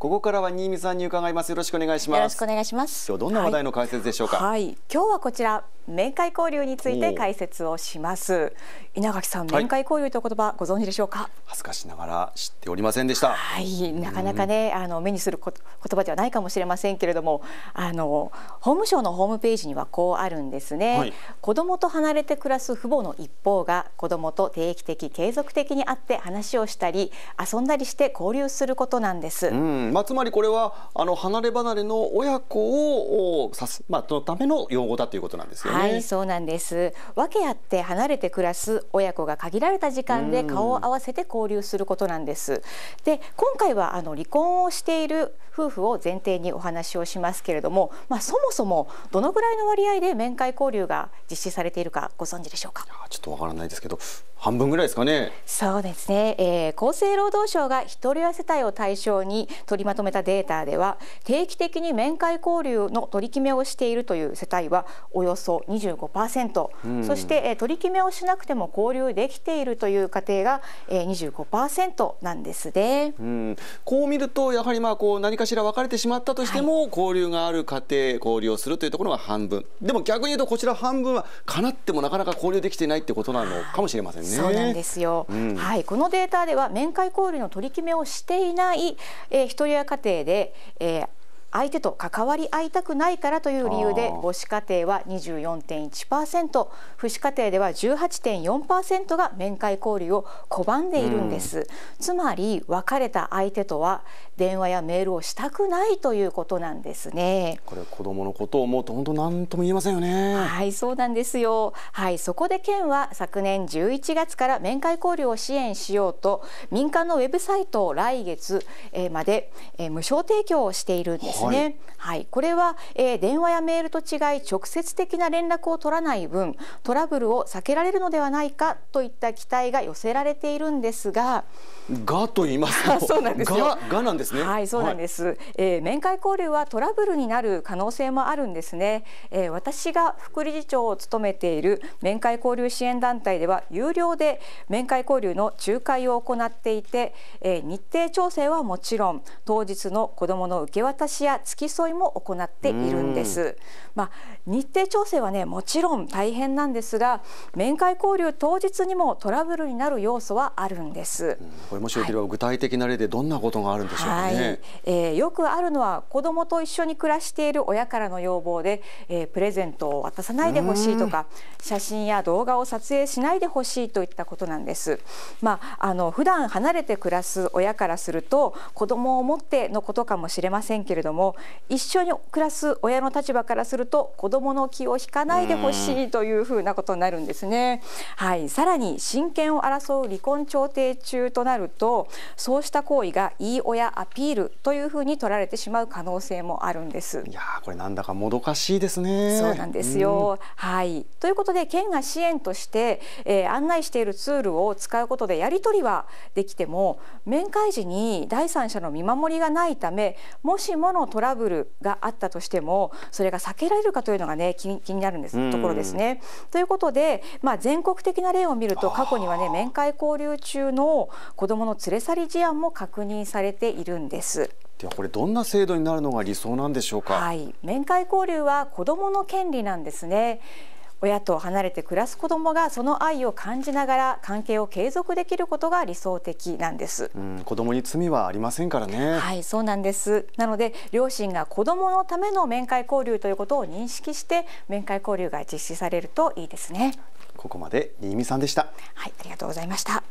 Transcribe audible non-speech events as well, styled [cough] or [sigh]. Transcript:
ここからは新見さんに伺います。よろしくお願いします。よろしくお願いします。今日どんな話題の解説でしょうか。はい、はい、今日はこちら面会交流について解説をします。稲垣さん、面会交流という言葉、ご存知でしょうか。恥ずかしながら知っておりませんでした。はい、なかなかね、あの目にすること言葉ではないかもしれませんけれども、あの法務省のホームページにはこうあるんですね。はい、子供と離れて暮らす父母の一方が子供と定期的継続的に会って話をしたり遊んだりして交流することなんです。うん、まあ、つまりこれはあの離れ離れの親子を指す、まあ、のための用語だということなんですよね。はい、そうなんです分け合って離れて暮らす親子が限られた時間で顔を合わせて交流することなんです。で今回はあの離婚をしている夫婦を前提にお話をしますけれども、まあ、そもそもどのぐらいの割合で面会交流が実施されているかご存知でしょうかちょっとわからないですけど半分ぐらいですかねそうですね、えー、厚生労働省が一人親世帯を対象に取りまとめたデータでは定期的に面会交流の取り決めをしているという世帯はおよそ25%、うん、そして、えー、取り決めをしなくても交流できているという家庭が、えー、25%なんですね、うん、こう見るとやはりまあこう何かしら別れてしまったとしても、はい、交流がある家庭交流をするというところが半分でも逆に言うとこちら半分はかなってもなかなか交流できていないってことなのかもしれませんね。そうなんですよ、うん、はい、このデータでは面会交流の取り決めをしていない、えー、一人親家庭で、えー相手と関わり合いたくないからという理由で母子家庭は24.1%父子家庭では18.4%が面会交流を拒んでいるんです、うん、つまり別れた相手とは電話やメールをしたくないということなんですねこれ子供のことを思うと本当何とも言えませんよねはいそうなんですよはいそこで県は昨年11月から面会交流を支援しようと民間のウェブサイトを来月まで無償提供をしているんですですね。はい、はい、これは、えー、電話やメールと違い直接的な連絡を取らない分トラブルを避けられるのではないかといった期待が寄せられているんですが。がと言いますと [laughs] そうなんですよがなんですねはいそうなんです、はい、えー、面会交流はトラブルになる可能性もあるんですね、えー、私が副理事長を務めている面会交流支援団体では有料で面会交流の仲介を行っていて、えー、日程調整はもちろん当日の子どもの受け渡しやや付き添いも行っているんです、まあ、日程調整はねもちろん大変なんですが面会交流当日にもトラブルになる要素はあるんです、これもしよければ具体的な例でどんなことがあるんでしょうか、ねはい、えー、よくあるのは子供と一緒に暮らしている親からの要望で、えー、プレゼントを渡さないでほしいとか写真や動画を撮影しないでほしいといったことなんです。まあ、あの普段離れて暮らす親からすると子供を持ってのことかもしれませんけれどもも一緒に暮らす親の立場からすると子どもの気を引かないでほしいというふうなことになるんですね。はい、さらに親権を争う離婚調停中となるとそうした行為がいい親アピールというふうに取られてしまう可能性もあるんですいやこれなんだかもどかしいですねそうなんですよ、うん、はいということで県が支援として、えー、案内しているツールを使うことでやり取りはできても面会時に第三者の見守りがないためもしものトラブルがあったとしてもそれが避けられるかというのがね気になるんですところですね。ということで、まあ、全国的な例を見ると過去にはね面会交流中の子どもの連れ去り事案も確認されているんです。ではこれどんな制度になるのが理想なんでしょうか、はい、面会交流は子どもの権利なんですね親と離れて暮らす子どもがその愛を感じながら関係を継続できることが理想的なんです、うん、子どもに罪はありませんからねはいそうなんですなので両親が子どものための面会交流ということを認識して面会交流が実施されるといいですねここまで新見さんでしたはいありがとうございました